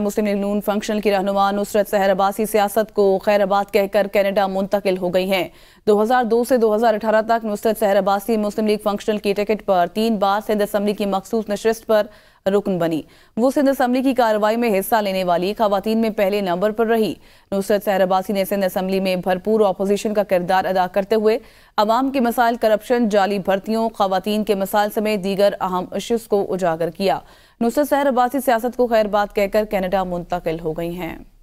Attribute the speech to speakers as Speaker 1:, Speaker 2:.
Speaker 1: मुस्लिम league नून function की रहनुमा नुसरत सहर अबासी सियासत को खैर आबाद कहकर कैनेडा मुंतकिल हो गई हैं 2002 से 2018 तक नुसरत सहर अबासी मुस्लिम लीग फंक्शनल की टिकट पर तीन बार सिंध असम्बली की मखसूस नशस्त पर रुकन बनी वो सिंध असम्बली की कार्रवाई में हिस्सा लेने वाली खातन में पहले नंबर पर रही नुसरत सहर ने सिंध असम्बली में भरपूर अपोजिशन का किरदार अदा करते हुए अवाम के मसाइल करप्शन जाली भर्तियों खातन के मसाइल समेत दीगर अहम इशूज को उजागर किया नुसरत सहर सियासत को खैरबाद कहकर कैनेडा मुंतकिल हो गई हैं